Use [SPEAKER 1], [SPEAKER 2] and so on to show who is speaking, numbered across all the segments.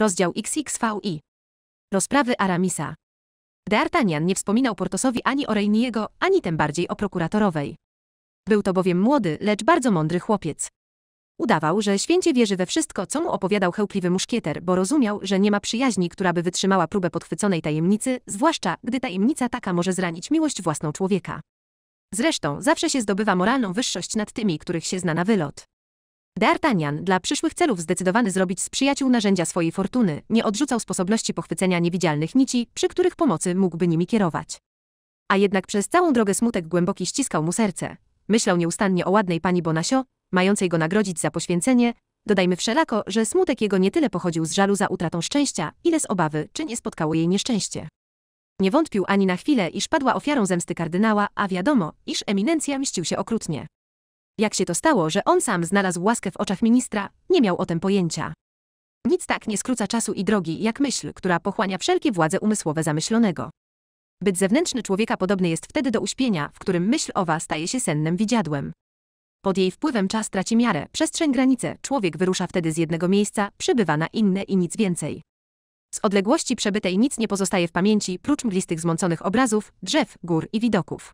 [SPEAKER 1] Rozdział XXVI. Rozprawy Aramisa. D'Artagnan nie wspominał Portosowi ani o Reyniego, ani tym bardziej o prokuratorowej. Był to bowiem młody, lecz bardzo mądry chłopiec. Udawał, że święcie wierzy we wszystko, co mu opowiadał chełpliwy muszkieter, bo rozumiał, że nie ma przyjaźni, która by wytrzymała próbę podchwyconej tajemnicy, zwłaszcza gdy tajemnica taka może zranić miłość własną człowieka. Zresztą zawsze się zdobywa moralną wyższość nad tymi, których się zna na wylot. D'Artagnan, dla przyszłych celów zdecydowany zrobić z przyjaciół narzędzia swojej fortuny, nie odrzucał sposobności pochwycenia niewidzialnych nici, przy których pomocy mógłby nimi kierować. A jednak przez całą drogę smutek głęboki ściskał mu serce. Myślał nieustannie o ładnej pani Bonasio, mającej go nagrodzić za poświęcenie, dodajmy wszelako, że smutek jego nie tyle pochodził z żalu za utratą szczęścia, ile z obawy, czy nie spotkało jej nieszczęście. Nie wątpił ani na chwilę, iż padła ofiarą zemsty kardynała, a wiadomo, iż eminencja mścił się okrutnie. Jak się to stało, że on sam znalazł łaskę w oczach ministra, nie miał o tym pojęcia. Nic tak nie skróca czasu i drogi, jak myśl, która pochłania wszelkie władze umysłowe zamyślonego. Byt zewnętrzny człowieka podobny jest wtedy do uśpienia, w którym myśl owa staje się sennym widziadłem. Pod jej wpływem czas traci miarę, przestrzeń granice, człowiek wyrusza wtedy z jednego miejsca, przybywa na inne i nic więcej. Z odległości przebytej nic nie pozostaje w pamięci, prócz mglistych zmąconych obrazów, drzew, gór i widoków.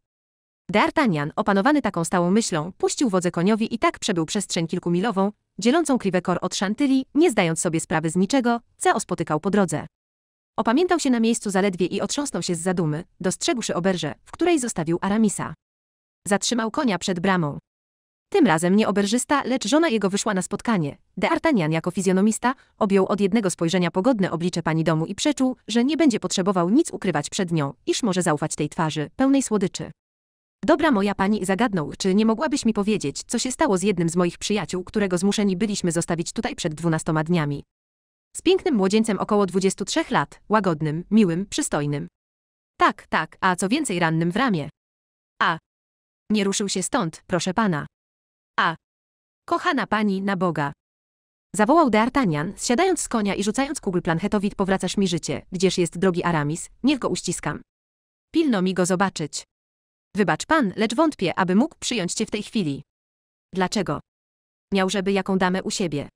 [SPEAKER 1] D'Artagnan, opanowany taką stałą myślą, puścił wodze koniowi i tak przebył przestrzeń kilkumilową, dzielącą Kriwekor od szantyli, nie zdając sobie sprawy z niczego, co spotykał po drodze. Opamiętał się na miejscu zaledwie i otrząsnął się z zadumy, dostrzegłszy oberżę, w której zostawił Aramisa. Zatrzymał konia przed bramą. Tym razem nie oberżysta, lecz żona jego wyszła na spotkanie. D'Artagnan jako fizjonomista objął od jednego spojrzenia pogodne oblicze pani domu i przeczuł, że nie będzie potrzebował nic ukrywać przed nią, iż może zaufać tej twarzy, pełnej słodyczy. Dobra moja pani zagadnął, czy nie mogłabyś mi powiedzieć, co się stało z jednym z moich przyjaciół, którego zmuszeni byliśmy zostawić tutaj przed dwunastoma dniami. Z pięknym młodzieńcem około 23 lat, łagodnym, miłym, przystojnym. Tak, tak, a co więcej rannym w ramię. A. Nie ruszył się stąd, proszę pana. A. Kochana pani, na Boga. Zawołał D'Artagnan, zsiadając z konia i rzucając kugl planchetowi powracasz mi życie, gdzież jest drogi Aramis, niech go uściskam. Pilno mi go zobaczyć. Wybacz pan, lecz wątpię, aby mógł przyjąć cię w tej chwili. Dlaczego? Miał żeby jaką damę u siebie.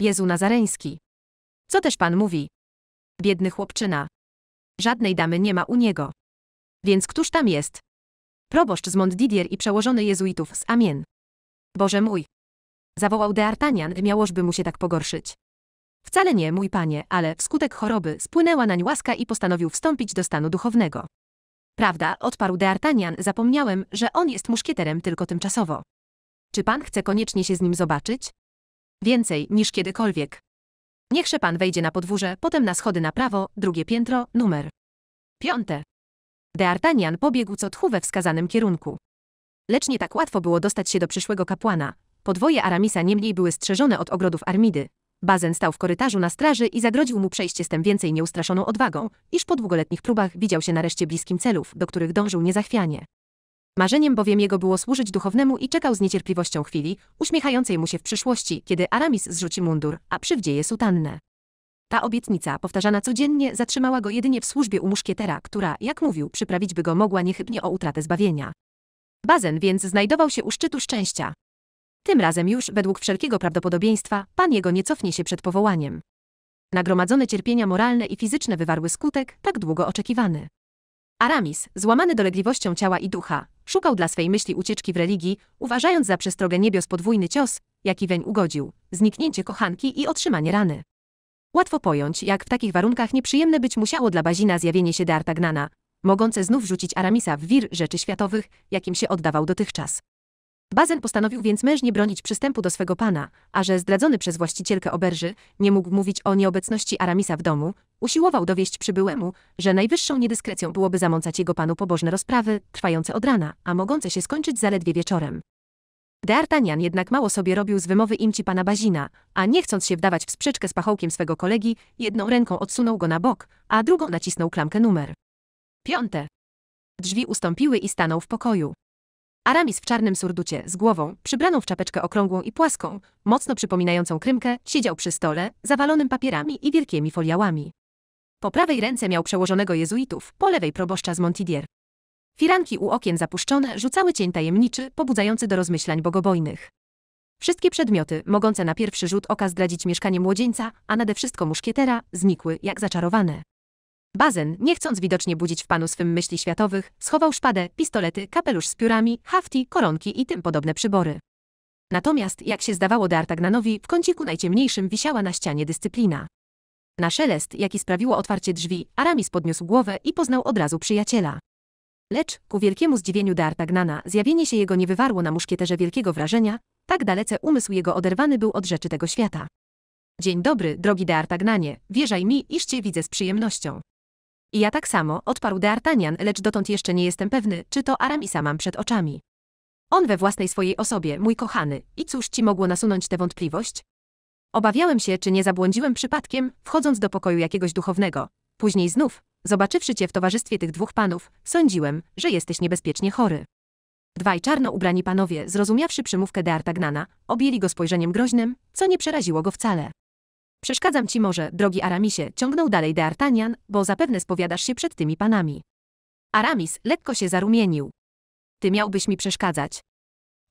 [SPEAKER 1] Jezu Nazareński. Co też pan mówi? Biedny chłopczyna. Żadnej damy nie ma u niego. Więc któż tam jest? Proboszcz z Montdidier i przełożony jezuitów z Amien. Boże mój. Zawołał D'Artagnan, miałożby mu się tak pogorszyć. Wcale nie, mój panie, ale wskutek choroby spłynęła nań łaska i postanowił wstąpić do stanu duchownego. Prawda, odparł D'Artagnan, zapomniałem, że on jest muszkieterem tylko tymczasowo. Czy pan chce koniecznie się z nim zobaczyć? Więcej niż kiedykolwiek. Niechże pan wejdzie na podwórze, potem na schody na prawo, drugie piętro, numer. Piąte. D'Artagnan pobiegł co tchu we wskazanym kierunku. Lecz nie tak łatwo było dostać się do przyszłego kapłana. Podwoje Aramisa niemniej były strzeżone od ogrodów Armidy, Bazen stał w korytarzu na straży i zagrodził mu przejście z tym więcej nieustraszoną odwagą, iż po długoletnich próbach widział się nareszcie bliskim celów, do których dążył niezachwianie. Marzeniem bowiem jego było służyć duchownemu i czekał z niecierpliwością chwili, uśmiechającej mu się w przyszłości, kiedy Aramis zrzuci mundur, a przywdzieje sutannę. Ta obietnica, powtarzana codziennie, zatrzymała go jedynie w służbie u muszkietera, która, jak mówił, przyprawić by go mogła niechybnie o utratę zbawienia. Bazen więc znajdował się u szczytu szczęścia. Tym razem już, według wszelkiego prawdopodobieństwa, pan jego nie cofnie się przed powołaniem. Nagromadzone cierpienia moralne i fizyczne wywarły skutek, tak długo oczekiwany. Aramis, złamany dolegliwością ciała i ducha, szukał dla swej myśli ucieczki w religii, uważając za przestrogę niebios podwójny cios, jaki weń ugodził, zniknięcie kochanki i otrzymanie rany. Łatwo pojąć, jak w takich warunkach nieprzyjemne być musiało dla Bazina zjawienie się Artagnana, mogące znów rzucić Aramisa w wir rzeczy światowych, jakim się oddawał dotychczas. Bazen postanowił więc mężnie bronić przystępu do swego pana, a że zdradzony przez właścicielkę oberży nie mógł mówić o nieobecności Aramisa w domu, usiłował dowieść przybyłemu, że najwyższą niedyskrecją byłoby zamącać jego panu pobożne rozprawy, trwające od rana, a mogące się skończyć zaledwie wieczorem. D'Artagnan jednak mało sobie robił z wymowy imci pana Bazina, a nie chcąc się wdawać w sprzeczkę z pachołkiem swego kolegi, jedną ręką odsunął go na bok, a drugą nacisnął klamkę numer. Piąte. Drzwi ustąpiły i stanął w pokoju. Aramis w czarnym surducie, z głową, przybraną w czapeczkę okrągłą i płaską, mocno przypominającą krymkę, siedział przy stole, zawalonym papierami i wielkimi foliałami. Po prawej ręce miał przełożonego jezuitów, po lewej proboszcza z Montidier. Firanki u okien zapuszczone rzucały cień tajemniczy, pobudzający do rozmyślań bogobojnych. Wszystkie przedmioty, mogące na pierwszy rzut oka zdradzić mieszkanie młodzieńca, a nade wszystko muszkietera, znikły jak zaczarowane. Bazen, nie chcąc widocznie budzić w panu swym myśli światowych, schował szpadę, pistolety, kapelusz z piórami, hafti, koronki i tym podobne przybory. Natomiast, jak się zdawało D'Artagnanowi, w kąciku najciemniejszym wisiała na ścianie dyscyplina. Na szelest, jaki sprawiło otwarcie drzwi, Aramis podniósł głowę i poznał od razu przyjaciela. Lecz, ku wielkiemu zdziwieniu D'Artagnana, zjawienie się jego nie wywarło na muszkieterze wielkiego wrażenia, tak dalece umysł jego oderwany był od rzeczy tego świata. Dzień dobry, drogi D'Artagnanie, wierzaj mi, iż cię widzę z przyjemnością. I ja tak samo, odparł D'Artagnan, lecz dotąd jeszcze nie jestem pewny, czy to Aramisa mam przed oczami. On we własnej swojej osobie, mój kochany, i cóż ci mogło nasunąć tę wątpliwość? Obawiałem się, czy nie zabłądziłem przypadkiem, wchodząc do pokoju jakiegoś duchownego. Później znów, zobaczywszy cię w towarzystwie tych dwóch panów, sądziłem, że jesteś niebezpiecznie chory. Dwaj czarno ubrani panowie, zrozumiawszy przymówkę Artagnana, objęli go spojrzeniem groźnym, co nie przeraziło go wcale. Przeszkadzam ci może, drogi Aramisie, ciągnął dalej D'Artagnan, bo zapewne spowiadasz się przed tymi panami. Aramis lekko się zarumienił. Ty miałbyś mi przeszkadzać.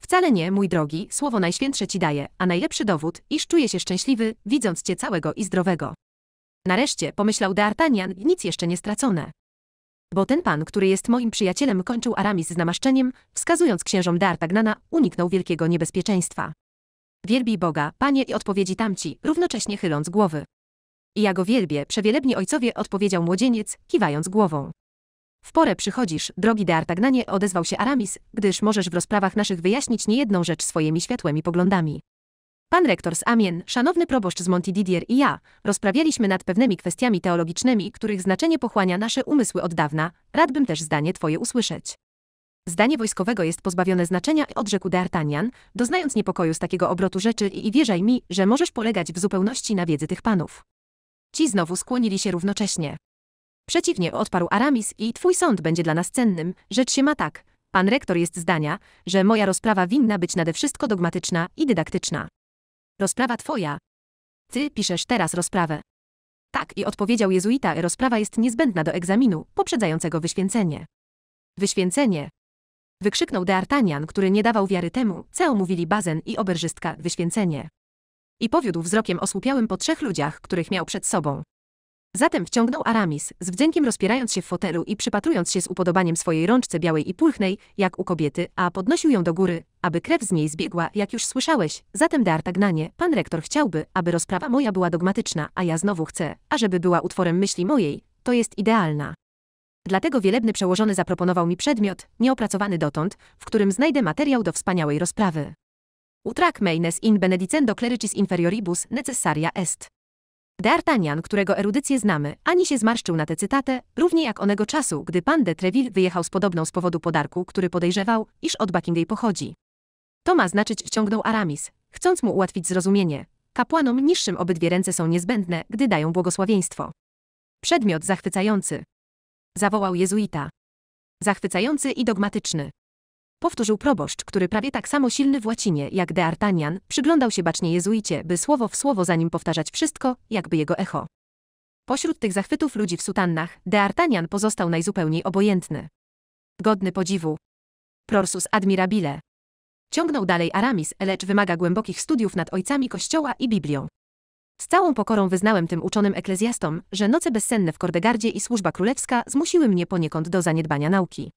[SPEAKER 1] Wcale nie, mój drogi, słowo najświętsze ci daję, a najlepszy dowód, iż czuję się szczęśliwy, widząc cię całego i zdrowego. Nareszcie, pomyślał D'Artagnan, nic jeszcze nie stracone. Bo ten pan, który jest moim przyjacielem, kończył Aramis z namaszczeniem, wskazując księżom D'Artagnana, uniknął wielkiego niebezpieczeństwa. Wielbi Boga, Panie i odpowiedzi tamci, równocześnie chyląc głowy. I ja go wielbię, przewielebni ojcowie, odpowiedział młodzieniec, kiwając głową. W porę przychodzisz, drogi Deartagnanie, odezwał się Aramis, gdyż możesz w rozprawach naszych wyjaśnić niejedną rzecz swoimi światłymi poglądami. Pan rektor z Amien, szanowny proboszcz z Didier i ja rozprawialiśmy nad pewnymi kwestiami teologicznymi, których znaczenie pochłania nasze umysły od dawna, radbym też zdanie twoje usłyszeć. Zdanie wojskowego jest pozbawione znaczenia, odrzekł D'Artagnan, doznając niepokoju z takiego obrotu rzeczy i, wierzaj mi, że możesz polegać w zupełności na wiedzy tych panów. Ci znowu skłonili się równocześnie. Przeciwnie, odparł Aramis i twój sąd będzie dla nas cennym, rzecz się ma tak. Pan rektor jest zdania, że moja rozprawa winna być nade wszystko dogmatyczna i dydaktyczna. Rozprawa twoja. Ty piszesz teraz rozprawę. Tak, i odpowiedział jezuita, rozprawa jest niezbędna do egzaminu, poprzedzającego wyświęcenie. Wyświęcenie, Wykrzyknął D'Artagnan, który nie dawał wiary temu, co mówili bazen i oberżystka, wyświęcenie. I powiódł wzrokiem osłupiałym po trzech ludziach, których miał przed sobą. Zatem wciągnął Aramis, z wdziękiem rozpierając się w fotelu i przypatrując się z upodobaniem swojej rączce białej i pulchnej, jak u kobiety, a podnosił ją do góry, aby krew z niej zbiegła, jak już słyszałeś. Zatem D'Artagnanie, pan rektor chciałby, aby rozprawa moja była dogmatyczna, a ja znowu chcę, ażeby była utworem myśli mojej. To jest idealna. Dlatego wielebny przełożony zaproponował mi przedmiot, nieopracowany dotąd, w którym znajdę materiał do wspaniałej rozprawy. Utrak meines in benedicendo clericis inferioribus necessaria est. D'Artagnan, którego erudycję znamy, ani się zmarszczył na tę cytatę, równie jak onego czasu, gdy pan de Treville wyjechał z podobną z powodu podarku, który podejrzewał, iż od Buckingham pochodzi. To ma znaczyć ciągnął Aramis, chcąc mu ułatwić zrozumienie. Kapłanom niższym obydwie ręce są niezbędne, gdy dają błogosławieństwo. Przedmiot zachwycający zawołał jezuita. Zachwycający i dogmatyczny. Powtórzył proboszcz, który prawie tak samo silny w łacinie jak de przyglądał się bacznie jezuicie, by słowo w słowo za nim powtarzać wszystko, jakby jego echo. Pośród tych zachwytów ludzi w sutannach, de pozostał najzupełniej obojętny. Godny podziwu. Prorsus admirabile. Ciągnął dalej Aramis, lecz wymaga głębokich studiów nad ojcami Kościoła i Biblią. Z całą pokorą wyznałem tym uczonym eklezjastom, że noce bezsenne w Kordegardzie i służba królewska zmusiły mnie poniekąd do zaniedbania nauki.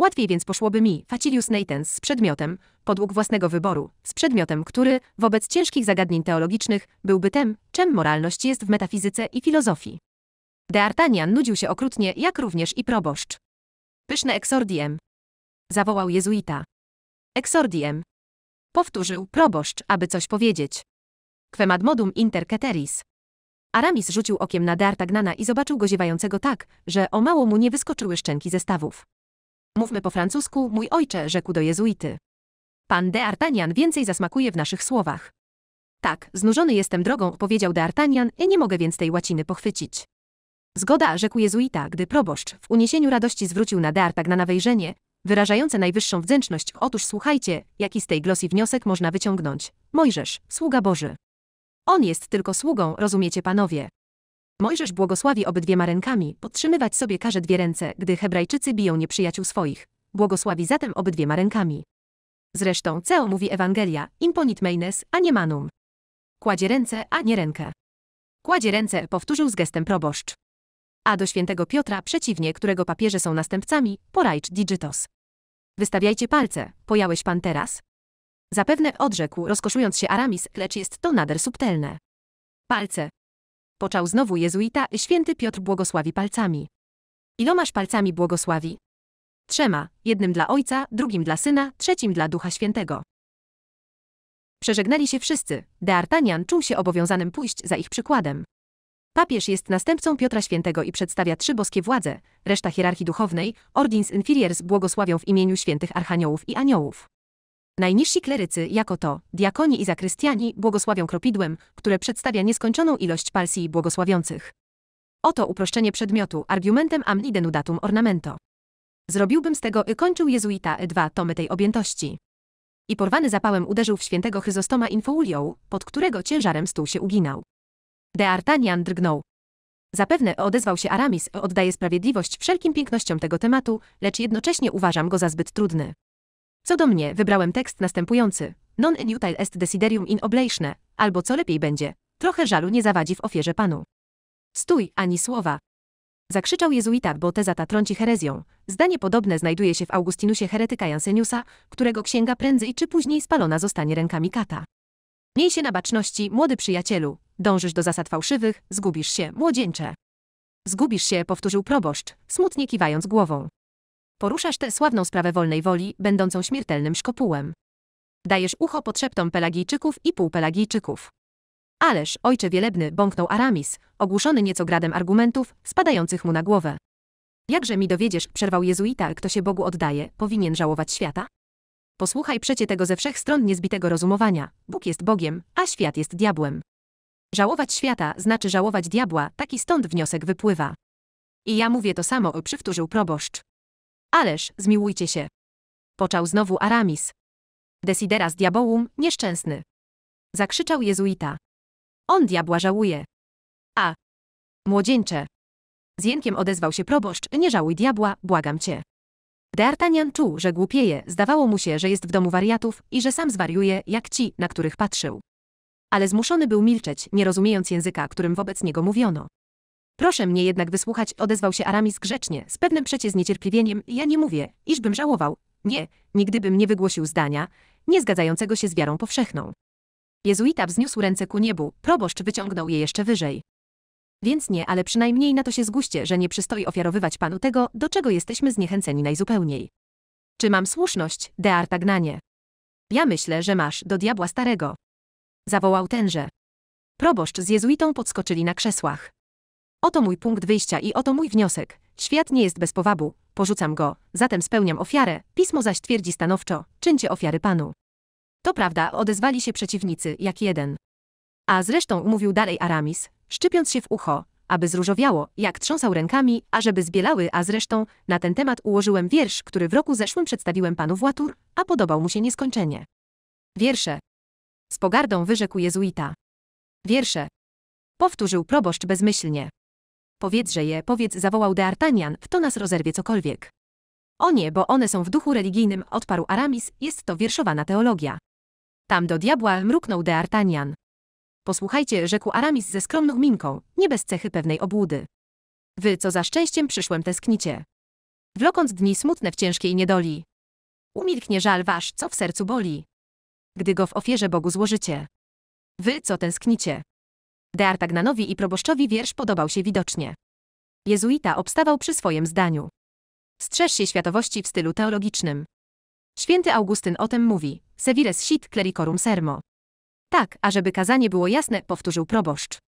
[SPEAKER 1] Łatwiej więc poszłoby mi, Facilius Natens, z przedmiotem, podług własnego wyboru, z przedmiotem, który, wobec ciężkich zagadnień teologicznych, byłby tem, czym moralność jest w metafizyce i filozofii. D'Artagnan nudził się okrutnie, jak również i proboszcz. Pyszne exordiem. Zawołał jezuita. Exordiem. Powtórzył proboszcz, aby coś powiedzieć. Quemad modum inter ceteris. Aramis rzucił okiem na D'Artagnana i zobaczył go ziewającego tak, że o mało mu nie wyskoczyły szczęki ze stawów. Mówmy po francusku, mój ojcze, rzekł do jezuity. Pan D'Artagnan więcej zasmakuje w naszych słowach. Tak, znużony jestem drogą, powiedział D'Artagnan i nie mogę więc tej łaciny pochwycić. Zgoda, rzekł jezuita, gdy proboszcz w uniesieniu radości zwrócił na D'Artagnana wejrzenie, wyrażające najwyższą wdzięczność. Otóż słuchajcie, jaki z tej glosji wniosek można wyciągnąć. Mojżesz, sługa Boży. On jest tylko sługą, rozumiecie panowie. Mojżesz błogosławi obydwiema rękami, podtrzymywać sobie każe dwie ręce, gdy Hebrajczycy biją nieprzyjaciół swoich. Błogosławi zatem obydwiema rękami. Zresztą ceo mówi Ewangelia, imponit meines, a nie manum. Kładzie ręce, a nie rękę. Kładzie ręce, powtórzył z gestem proboszcz. A do świętego Piotra, przeciwnie, którego papieże są następcami, porajcz digitos. Wystawiajcie palce, pojałeś pan teraz? Zapewne odrzekł, rozkoszując się Aramis, lecz jest to nader subtelne. Palce. Począł znowu jezuita, święty Piotr błogosławi palcami. Ilomaż palcami błogosławi? Trzema, jednym dla Ojca, drugim dla Syna, trzecim dla Ducha Świętego. Przeżegnali się wszyscy. D'Artagnan czuł się obowiązanym pójść za ich przykładem. Papież jest następcą Piotra Świętego i przedstawia trzy boskie władze, reszta hierarchii duchownej, ordins inferiors błogosławią w imieniu świętych archaniołów i aniołów. Najniżsi klerycy, jako to, diakoni i zakrystiani, błogosławią kropidłem, które przedstawia nieskończoną ilość palsji błogosławiących. Oto uproszczenie przedmiotu, argumentem denudatum ornamento. Zrobiłbym z tego, y kończył jezuita y dwa tomy tej objętości. I porwany zapałem uderzył w świętego Chryzostoma infoulią, pod którego ciężarem stół się uginał. D'Artagnan drgnął. Zapewne odezwał się Aramis, y oddaje sprawiedliwość wszelkim pięknościom tego tematu, lecz jednocześnie uważam go za zbyt trudny. Co do mnie, wybrałem tekst następujący. Non inutile est desiderium in oblatione, albo co lepiej będzie, trochę żalu nie zawadzi w ofierze Panu. Stój, ani słowa. Zakrzyczał jezuita, bo teza ta trąci herezją. Zdanie podobne znajduje się w Augustinusie heretyka Janseniusa, którego księga prędzej czy później spalona zostanie rękami kata. Miej się na baczności, młody przyjacielu. Dążysz do zasad fałszywych, zgubisz się, młodzieńcze. Zgubisz się, powtórzył proboszcz, smutnie kiwając głową. Poruszasz tę sławną sprawę wolnej woli, będącą śmiertelnym szkopułem. Dajesz ucho podszeptom pelagijczyków i półpelagijczyków. Ależ, ojcze wielebny, bąknął Aramis, ogłuszony nieco gradem argumentów, spadających mu na głowę. Jakże mi dowiedziesz, przerwał jezuita, kto się Bogu oddaje, powinien żałować świata? Posłuchaj przecie tego ze wszech stron niezbitego rozumowania. Bóg jest Bogiem, a świat jest diabłem. Żałować świata znaczy żałować diabła, taki stąd wniosek wypływa. I ja mówię to samo, przywtórzył proboszcz. Ależ, zmiłujcie się. Poczał znowu Aramis. Desideras diabołum, nieszczęsny. Zakrzyczał jezuita. On diabła żałuje. A. Młodzieńcze. Z jękiem odezwał się proboszcz, nie żałuj diabła, błagam cię. D'Artagnan czuł, że głupieje, zdawało mu się, że jest w domu wariatów i że sam zwariuje, jak ci, na których patrzył. Ale zmuszony był milczeć, nie rozumiejąc języka, którym wobec niego mówiono. Proszę mnie jednak wysłuchać, odezwał się Aramis grzecznie, z pewnym przecie zniecierpliwieniem. Ja nie mówię, iżbym żałował. Nie, nigdy bym nie wygłosił zdania, nie zgadzającego się z wiarą powszechną. Jezuita wzniósł ręce ku niebu, proboszcz wyciągnął je jeszcze wyżej. Więc nie, ale przynajmniej na to się zguście, że nie przystoi ofiarowywać panu tego, do czego jesteśmy zniechęceni najzupełniej. Czy mam słuszność, de Artagnanie? Ja myślę, że masz, do diabła starego. Zawołał tenże. Proboszcz z jezuitą podskoczyli na krzesłach. Oto mój punkt wyjścia i oto mój wniosek. Świat nie jest bez powabu, porzucam go, zatem spełniam ofiarę, pismo zaś twierdzi stanowczo, czyńcie ofiary Panu. To prawda, odezwali się przeciwnicy, jak jeden. A zresztą mówił dalej Aramis, szczypiąc się w ucho, aby zróżowiało, jak trząsał rękami, ażeby zbielały, a zresztą na ten temat ułożyłem wiersz, który w roku zeszłym przedstawiłem panu Włatur, a podobał mu się nieskończenie. Wiersze. Z pogardą wyrzekł jezuita. Wiersze. Powtórzył proboszcz bezmyślnie. Powiedzże je, powiedz, zawołał D'Artagnan, w to nas rozerwie cokolwiek. O nie, bo one są w duchu religijnym, odparł Aramis, jest to wierszowana teologia. Tam do diabła mruknął D'Artagnan. Posłuchajcie, rzekł Aramis ze skromną minką, nie bez cechy pewnej obłudy. Wy, co za szczęściem przyszłem, tęsknicie. Wlokąc dni smutne w ciężkiej niedoli. Umilknie żal wasz, co w sercu boli. Gdy go w ofierze Bogu złożycie. Wy, co tęsknicie. D'Artagnanowi i proboszczowi wiersz podobał się widocznie. Jezuita obstawał przy swoim zdaniu. Strzeż się światowości w stylu teologicznym. Święty Augustyn o tym mówi, Sevires sit clericorum sermo. Tak, ażeby kazanie było jasne, powtórzył proboszcz.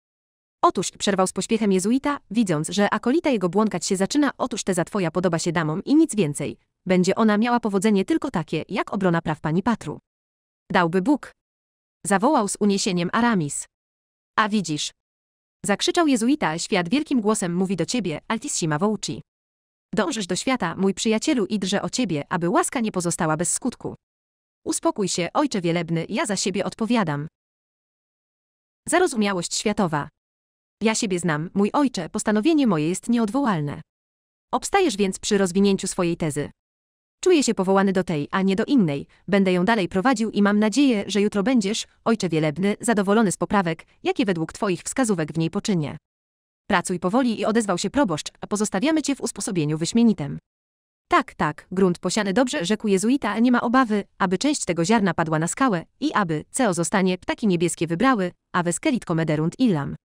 [SPEAKER 1] Otóż, przerwał z pośpiechem jezuita, widząc, że akolita jego błąkać się zaczyna, otóż teza twoja podoba się damom i nic więcej. Będzie ona miała powodzenie tylko takie, jak obrona praw pani Patru. Dałby Bóg. Zawołał z uniesieniem Aramis. A widzisz. Zakrzyczał jezuita, świat wielkim głosem mówi do ciebie, altissima Vouci. Dążysz do świata, mój przyjacielu, i drżę o ciebie, aby łaska nie pozostała bez skutku. Uspokój się, ojcze wielebny, ja za siebie odpowiadam. Zarozumiałość światowa. Ja siebie znam, mój ojcze, postanowienie moje jest nieodwołalne. Obstajesz więc przy rozwinięciu swojej tezy. Czuję się powołany do tej, a nie do innej. Będę ją dalej prowadził i mam nadzieję, że jutro będziesz, ojcze wielebny, zadowolony z poprawek, jakie według Twoich wskazówek w niej poczynię. Pracuj powoli i odezwał się proboszcz, a pozostawiamy Cię w usposobieniu wyśmienitym. Tak, tak, grunt posiany dobrze, rzekł jezuita, nie ma obawy, aby część tego ziarna padła na skałę i aby, ceo zostanie, ptaki niebieskie wybrały, a weskelit komederunt illam.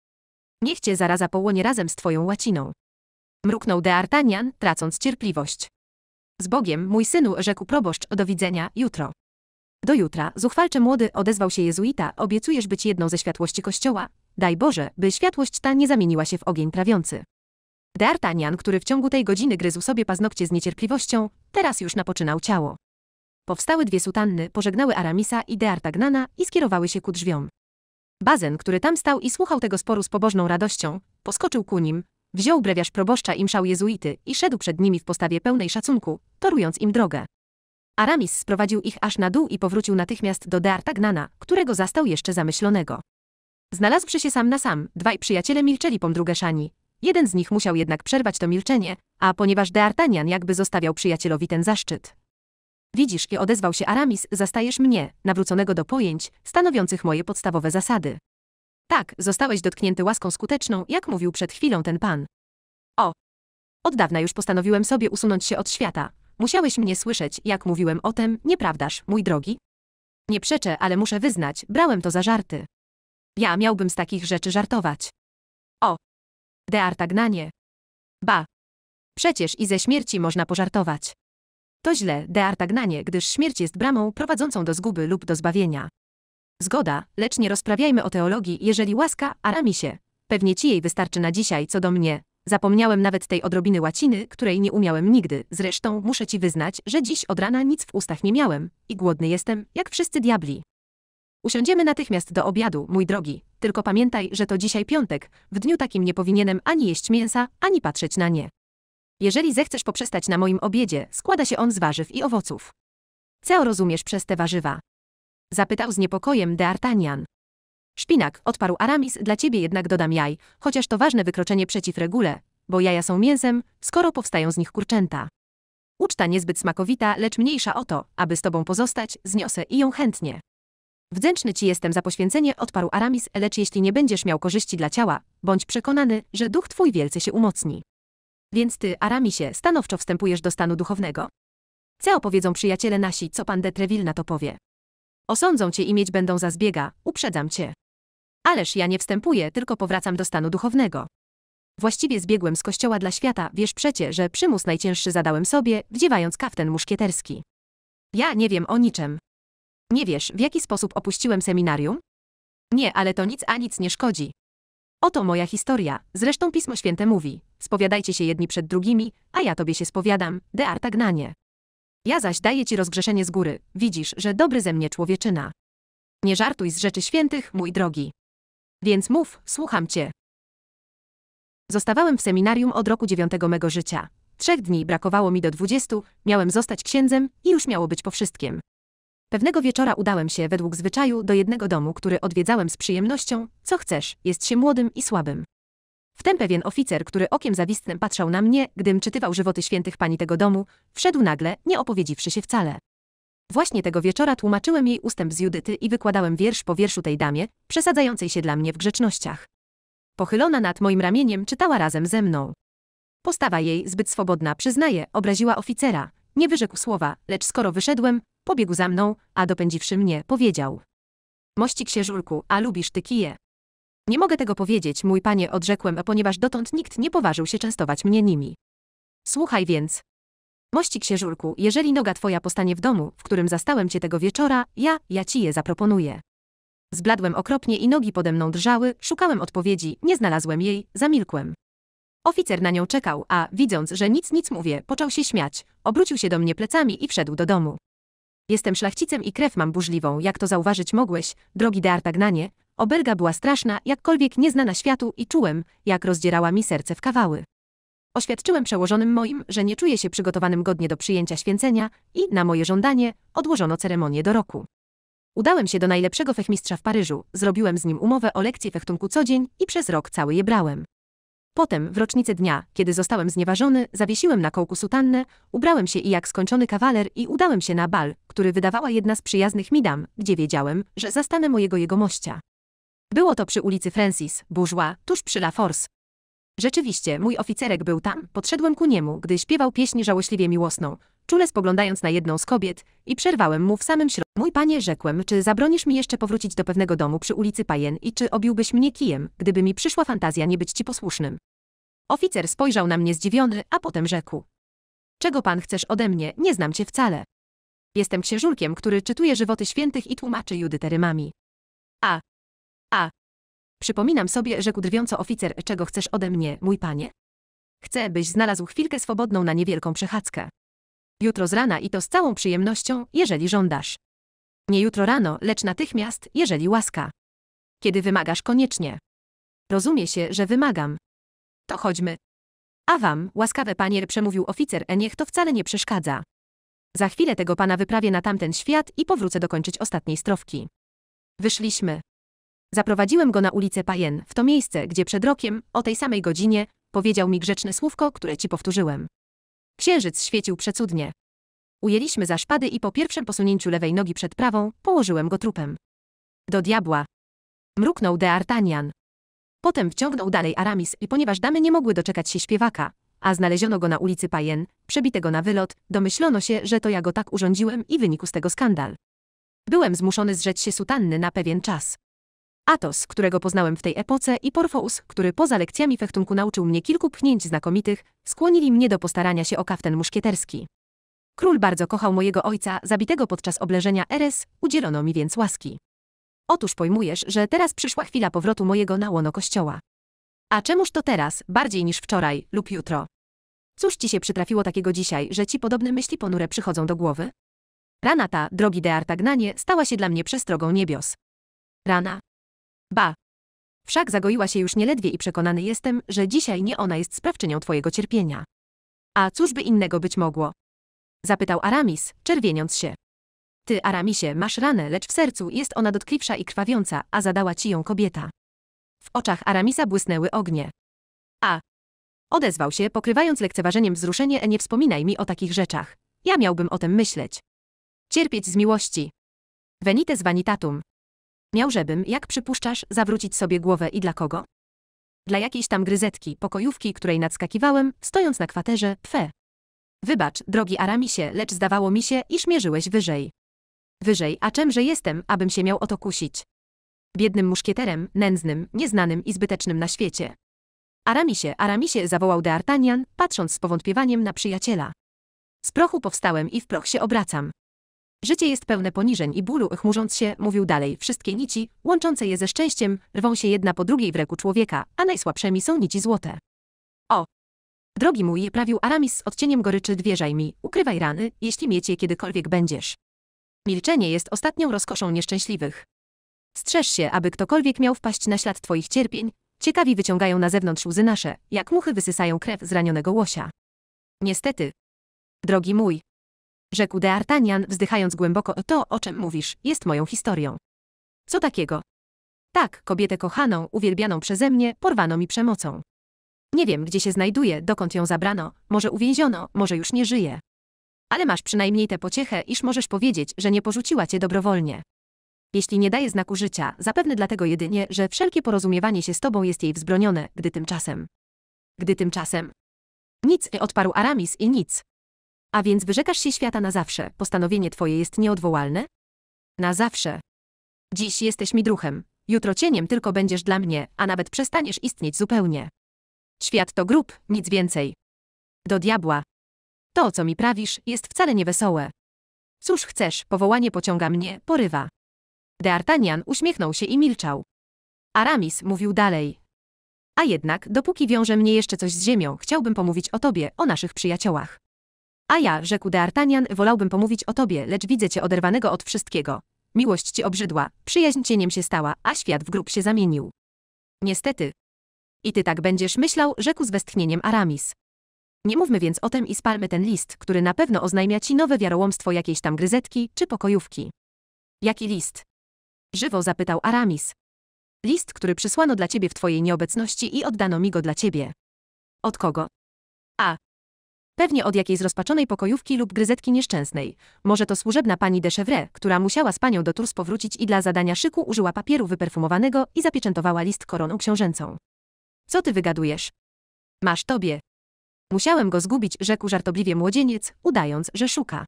[SPEAKER 1] Niech cię zaraza połonie razem z twoją łaciną. Mruknął de Artanian, tracąc cierpliwość. Z Bogiem, mój synu, rzekł proboszcz, do widzenia, jutro. Do jutra, zuchwalcze młody, odezwał się jezuita, obiecujesz być jedną ze światłości kościoła. Daj Boże, by światłość ta nie zamieniła się w ogień trawiący. D'Artagnan, który w ciągu tej godziny gryzł sobie paznokcie z niecierpliwością, teraz już napoczynał ciało. Powstały dwie sutanny, pożegnały Aramisa i D'Artagnana i skierowały się ku drzwiom. Bazen, który tam stał i słuchał tego sporu z pobożną radością, poskoczył ku nim, Wziął brewiarz proboszcza i mszał jezuity i szedł przed nimi w postawie pełnej szacunku, torując im drogę. Aramis sprowadził ich aż na dół i powrócił natychmiast do D'Artagnana, którego zastał jeszcze zamyślonego. Znalazłszy się sam na sam, dwaj przyjaciele milczeli pomdrugę szani. Jeden z nich musiał jednak przerwać to milczenie, a ponieważ D'Artagnan jakby zostawiał przyjacielowi ten zaszczyt. Widzisz i odezwał się Aramis, zastajesz mnie, nawróconego do pojęć, stanowiących moje podstawowe zasady. Tak, zostałeś dotknięty łaską skuteczną, jak mówił przed chwilą ten pan. O! Od dawna już postanowiłem sobie usunąć się od świata. Musiałeś mnie słyszeć, jak mówiłem o tem? nieprawdaż, mój drogi? Nie przeczę, ale muszę wyznać, brałem to za żarty. Ja miałbym z takich rzeczy żartować. O! Deartagnanie. Ba! Przecież i ze śmierci można pożartować. To źle, deartagnanie, gdyż śmierć jest bramą prowadzącą do zguby lub do zbawienia. Zgoda, lecz nie rozprawiajmy o teologii, jeżeli łaska, Aramisie. Pewnie ci jej wystarczy na dzisiaj, co do mnie. Zapomniałem nawet tej odrobiny łaciny, której nie umiałem nigdy. Zresztą muszę ci wyznać, że dziś od rana nic w ustach nie miałem i głodny jestem, jak wszyscy diabli. Usiądziemy natychmiast do obiadu, mój drogi. Tylko pamiętaj, że to dzisiaj piątek. W dniu takim nie powinienem ani jeść mięsa, ani patrzeć na nie. Jeżeli zechcesz poprzestać na moim obiedzie, składa się on z warzyw i owoców. Co rozumiesz przez te warzywa? Zapytał z niepokojem D'Artagnan. Szpinak, odparł Aramis, dla ciebie jednak dodam jaj, chociaż to ważne wykroczenie przeciw regule, bo jaja są mięsem, skoro powstają z nich kurczęta. Uczta niezbyt smakowita, lecz mniejsza o to, aby z tobą pozostać, zniosę i ją chętnie. Wdzięczny ci jestem za poświęcenie, odparł Aramis, lecz jeśli nie będziesz miał korzyści dla ciała, bądź przekonany, że duch twój wielce się umocni. Więc ty, Aramisie, stanowczo wstępujesz do stanu duchownego. Co opowiedzą przyjaciele nasi, co pan de Treville na to powie. Osądzą cię i mieć będą za zbiega, uprzedzam cię. Ależ ja nie wstępuję, tylko powracam do stanu duchownego. Właściwie zbiegłem z kościoła dla świata, wiesz przecie, że przymus najcięższy zadałem sobie, wdziewając kaftan muszkieterski. Ja nie wiem o niczym. Nie wiesz, w jaki sposób opuściłem seminarium? Nie, ale to nic a nic nie szkodzi. Oto moja historia, zresztą Pismo Święte mówi, spowiadajcie się jedni przed drugimi, a ja tobie się spowiadam, de artagnanie. Ja zaś daję ci rozgrzeszenie z góry, widzisz, że dobry ze mnie człowieczyna. Nie żartuj z rzeczy świętych, mój drogi. Więc mów, słucham cię. Zostawałem w seminarium od roku dziewiątego mego życia. Trzech dni brakowało mi do dwudziestu, miałem zostać księdzem i już miało być po wszystkim. Pewnego wieczora udałem się według zwyczaju do jednego domu, który odwiedzałem z przyjemnością, co chcesz, jest się młodym i słabym. Wtem pewien oficer, który okiem zawistnym patrzał na mnie, gdym czytywał żywoty świętych pani tego domu, wszedł nagle, nie opowiedziwszy się wcale. Właśnie tego wieczora tłumaczyłem jej ustęp z Judyty i wykładałem wiersz po wierszu tej damie, przesadzającej się dla mnie w grzecznościach. Pochylona nad moim ramieniem czytała razem ze mną. Postawa jej, zbyt swobodna, przyznaję, obraziła oficera. Nie wyrzekł słowa, lecz skoro wyszedłem, pobiegł za mną, a dopędziwszy mnie, powiedział. Mości księżulku, a lubisz ty kije. Nie mogę tego powiedzieć, mój panie, odrzekłem, ponieważ dotąd nikt nie poważył się częstować mnie nimi. Słuchaj więc. Mości księżurku, jeżeli noga twoja postanie w domu, w którym zastałem cię tego wieczora, ja, ja ci je zaproponuję. Zbladłem okropnie i nogi pode mną drżały, szukałem odpowiedzi, nie znalazłem jej, zamilkłem. Oficer na nią czekał, a widząc, że nic nic mówię, począł się śmiać, obrócił się do mnie plecami i wszedł do domu. Jestem szlachcicem i krew mam burzliwą, jak to zauważyć mogłeś, drogi Deartagnanie, Obelga była straszna, jakkolwiek nieznana światu i czułem, jak rozdzierała mi serce w kawały. Oświadczyłem przełożonym moim, że nie czuję się przygotowanym godnie do przyjęcia święcenia i, na moje żądanie, odłożono ceremonię do roku. Udałem się do najlepszego fechmistrza w Paryżu, zrobiłem z nim umowę o lekcję fechtunku co dzień i przez rok cały je brałem. Potem, w rocznicę dnia, kiedy zostałem znieważony, zawiesiłem na kołku sutannę, ubrałem się i jak skończony kawaler i udałem się na bal, który wydawała jedna z przyjaznych mi dam, gdzie wiedziałem, że zastanę mojego jegomościa. Było to przy ulicy Francis, Bourgeois, tuż przy La Force. Rzeczywiście, mój oficerek był tam, podszedłem ku niemu, gdy śpiewał pieśń żałośliwie miłosną, czule spoglądając na jedną z kobiet, i przerwałem mu w samym środku. Mój panie, rzekłem, czy zabronisz mi jeszcze powrócić do pewnego domu przy ulicy Payen i czy obiłbyś mnie kijem, gdyby mi przyszła fantazja nie być ci posłusznym? Oficer spojrzał na mnie zdziwiony, a potem rzekł. Czego pan chcesz ode mnie, nie znam cię wcale. Jestem księżulkiem, który czytuje żywoty świętych i tłumaczy Judy A, a. Przypominam sobie, rzekł drwiąco oficer, czego chcesz ode mnie, mój panie? Chcę, byś znalazł chwilkę swobodną na niewielką przechadzkę. Jutro z rana i to z całą przyjemnością, jeżeli żądasz. Nie jutro rano, lecz natychmiast, jeżeli łaska. Kiedy wymagasz koniecznie. Rozumie się, że wymagam. To chodźmy. A wam, łaskawe panie, przemówił oficer, e niech to wcale nie przeszkadza. Za chwilę tego pana wyprawię na tamten świat i powrócę dokończyć ostatniej strofki. Wyszliśmy. Zaprowadziłem go na ulicę Pajen, w to miejsce, gdzie przed rokiem, o tej samej godzinie, powiedział mi grzeczne słówko, które ci powtórzyłem. Księżyc świecił przecudnie. Ujęliśmy za szpady i po pierwszym posunięciu lewej nogi przed prawą, położyłem go trupem. Do diabła. Mruknął de Artanian. Potem wciągnął dalej Aramis i ponieważ damy nie mogły doczekać się śpiewaka, a znaleziono go na ulicy Pajen, przebitego na wylot, domyślono się, że to ja go tak urządziłem i wynikł z tego skandal. Byłem zmuszony zrzec się sutanny na pewien czas. Atos, którego poznałem w tej epoce i Porfous, który poza lekcjami fechtunku nauczył mnie kilku pchnięć znakomitych, skłonili mnie do postarania się o kaftan muszkieterski. Król bardzo kochał mojego ojca, zabitego podczas obleżenia Eres, udzielono mi więc łaski. Otóż pojmujesz, że teraz przyszła chwila powrotu mojego na łono kościoła. A czemuż to teraz, bardziej niż wczoraj lub jutro? Cóż ci się przytrafiło takiego dzisiaj, że ci podobne myśli ponure przychodzą do głowy? Rana ta, drogi Deartagnanie, stała się dla mnie przestrogą niebios. Rana, Ba. Wszak zagoiła się już nieledwie i przekonany jestem, że dzisiaj nie ona jest sprawczynią twojego cierpienia. A cóż by innego być mogło? Zapytał Aramis, czerwieniąc się. Ty, Aramisie, masz ranę, lecz w sercu jest ona dotkliwsza i krwawiąca, a zadała ci ją kobieta. W oczach Aramisa błysnęły ognie. A. Odezwał się, pokrywając lekceważeniem wzruszenie, e nie wspominaj mi o takich rzeczach. Ja miałbym o tym myśleć. Cierpieć z miłości. Venites vanitatum. Miałżebym, jak przypuszczasz, zawrócić sobie głowę i dla kogo? Dla jakiejś tam gryzetki, pokojówki, której nadskakiwałem, stojąc na kwaterze, pfe. Wybacz, drogi Aramisie, lecz zdawało mi się, iż mierzyłeś wyżej. Wyżej, a czemże jestem, abym się miał o to kusić? Biednym muszkieterem, nędznym, nieznanym i zbytecznym na świecie. Aramisie, Aramisie, zawołał D'Artagnan, patrząc z powątpiewaniem na przyjaciela. Z prochu powstałem i w proch się obracam. Życie jest pełne poniżeń i bólu, chmurząc się, mówił dalej. Wszystkie nici, łączące je ze szczęściem, rwą się jedna po drugiej w reku człowieka, a najsłabszymi są nici złote. O! Drogi mój, prawił Aramis z odcieniem goryczy, dwierzaj mi, ukrywaj rany, jeśli mieć je kiedykolwiek będziesz. Milczenie jest ostatnią rozkoszą nieszczęśliwych. Strzeż się, aby ktokolwiek miał wpaść na ślad twoich cierpień, ciekawi wyciągają na zewnątrz łzy nasze, jak muchy wysysają krew zranionego łosia. Niestety. Drogi mój, rzekł D'Artagnan, wzdychając głęboko. To, o czym mówisz, jest moją historią. Co takiego? Tak, kobietę kochaną, uwielbianą przeze mnie, porwano mi przemocą. Nie wiem, gdzie się znajduje, dokąd ją zabrano, może uwięziono, może już nie żyje. Ale masz przynajmniej tę pociechę, iż możesz powiedzieć, że nie porzuciła cię dobrowolnie. Jeśli nie daje znaku życia, zapewne dlatego jedynie, że wszelkie porozumiewanie się z tobą jest jej wzbronione, gdy tymczasem. Gdy tymczasem. Nic, odparł Aramis i nic. A więc wyrzekasz się świata na zawsze, postanowienie twoje jest nieodwołalne? Na zawsze. Dziś jesteś mi druhem, jutro cieniem tylko będziesz dla mnie, a nawet przestaniesz istnieć zupełnie. Świat to grób, nic więcej. Do diabła. To, co mi prawisz, jest wcale niewesołe. Cóż chcesz, powołanie pociąga mnie, porywa. D'Artagnan uśmiechnął się i milczał. Aramis mówił dalej. A jednak, dopóki wiąże mnie jeszcze coś z ziemią, chciałbym pomówić o tobie, o naszych przyjaciołach. A ja, rzekł D'Artagnan, wolałbym pomówić o tobie, lecz widzę cię oderwanego od wszystkiego. Miłość ci obrzydła, przyjaźń cieniem się stała, a świat w grób się zamienił. Niestety. I ty tak będziesz myślał, rzekł z westchnieniem Aramis. Nie mówmy więc o tym i spalmy ten list, który na pewno oznajmia ci nowe wiarołomstwo jakiejś tam gryzetki czy pokojówki. Jaki list? Żywo zapytał Aramis. List, który przysłano dla ciebie w twojej nieobecności i oddano mi go dla ciebie. Od kogo? A. Pewnie od jakiejś rozpaczonej pokojówki lub gryzetki nieszczęsnej. Może to służebna pani de Chevre, która musiała z panią do Tours powrócić i dla zadania szyku użyła papieru wyperfumowanego i zapieczętowała list koroną książęcą. Co ty wygadujesz? Masz tobie. Musiałem go zgubić, rzekł żartobliwie młodzieniec, udając, że szuka.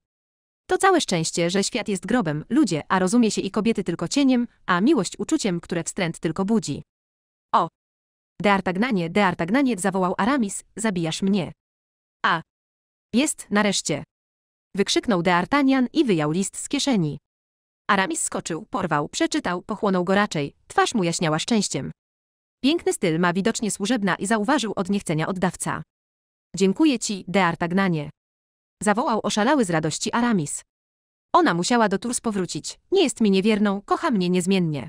[SPEAKER 1] To całe szczęście, że świat jest grobem, ludzie, a rozumie się i kobiety tylko cieniem, a miłość uczuciem, które wstręt tylko budzi. O! Deartagnanie, deartagnanie, zawołał Aramis, zabijasz mnie. A! Jest, nareszcie! Wykrzyknął D'Artagnan i wyjął list z kieszeni. Aramis skoczył, porwał, przeczytał, pochłonął go raczej, twarz mu jaśniała szczęściem. Piękny styl ma widocznie służebna i zauważył od niechcenia oddawca. Dziękuję ci, D'Artagnanie. Zawołał oszalały z radości Aramis. Ona musiała do Tours powrócić. Nie jest mi niewierną, kocha mnie niezmiennie.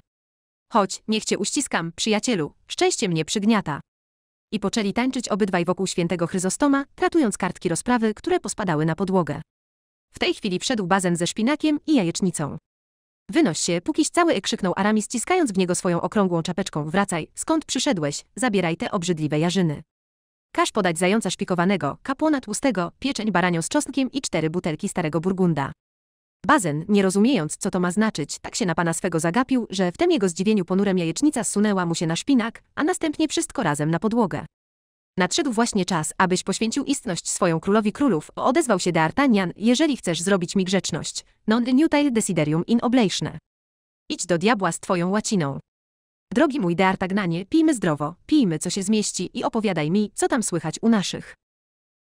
[SPEAKER 1] Chodź, niech cię uściskam, przyjacielu, szczęście mnie przygniata. I poczęli tańczyć obydwaj wokół świętego Chryzostoma, tratując kartki rozprawy, które pospadały na podłogę. W tej chwili wszedł bazen ze szpinakiem i jajecznicą. Wynoś się, pókiś cały krzyknął Aramis, ściskając w niego swoją okrągłą czapeczką. Wracaj, skąd przyszedłeś, zabieraj te obrzydliwe jarzyny. Każ podać zająca szpikowanego, kapłona tłustego, pieczeń baranią z czosnkiem i cztery butelki starego burgunda. Bazen, nie rozumiejąc, co to ma znaczyć, tak się na pana swego zagapił, że w tem jego zdziwieniu ponurem jajecznica sunęła mu się na szpinak, a następnie wszystko razem na podłogę. Nadszedł właśnie czas, abyś poświęcił istność swoją królowi królów, odezwał się D'Artagnan, jeżeli chcesz zrobić mi grzeczność. Non nutile desiderium in oblation. Idź do diabła z twoją łaciną. Drogi mój D'Artagnanie, pijmy zdrowo, pijmy co się zmieści i opowiadaj mi, co tam słychać u naszych.